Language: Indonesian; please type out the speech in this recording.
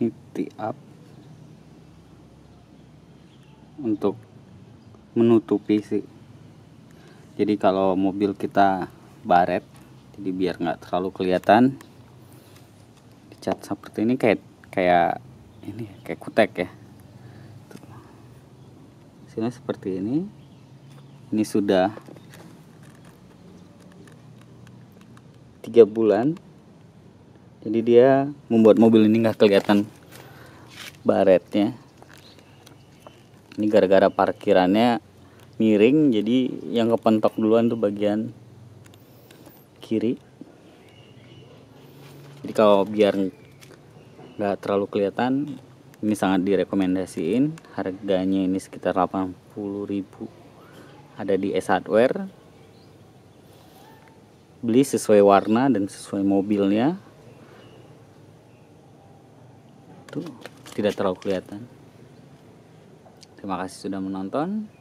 nifty up untuk menutupi sih jadi kalau mobil kita baret jadi biar nggak terlalu kelihatan dicat seperti ini kayak kayak ini kayak kutek ya sini seperti ini ini sudah tiga bulan jadi dia membuat mobil ini nggak kelihatan baretnya ini gara-gara parkirannya miring jadi yang kepentok duluan tuh bagian kiri jadi kalau biar nggak terlalu kelihatan ini sangat direkomendasiin harganya ini sekitar 80.000 ada di S Hardware beli sesuai warna dan sesuai mobilnya tidak terlalu kelihatan. Terima kasih sudah menonton.